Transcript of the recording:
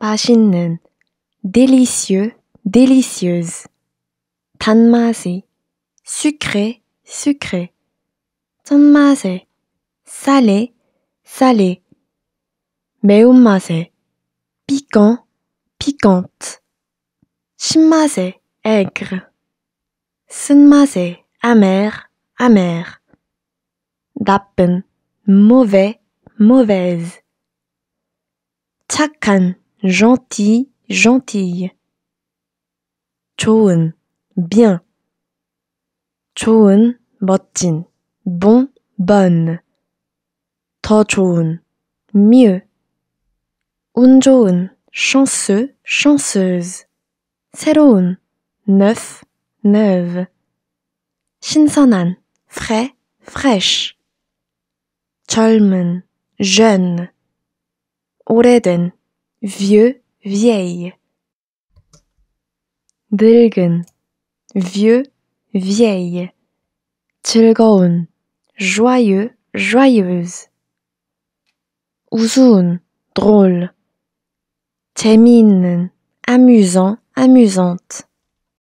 맛있는, délicieux, délicieuse. 단맛이, sucré, sucré. 짠맛에, salé, salé. 매운맛에, piquant, piquante. 신맛에, aigre. 쓴맛에, amer, amer. 나쁜, mauvais, mauvaise. 착한, gentil, gentille. 좋은, bien. 좋은, 멋진. Bon, bonne. 더 좋은, mieux. 운 좋은, chanceux, chanceuse. 새로운, neuf, neuve. 신선한, frais, fraîche. 젊은, jeune. 오래된, vieux, vieille. Dilgen vieux, vieille. 즐거운, joyeux, joyeuse. Uzun, drôle. 재미있는, amusant, amusante.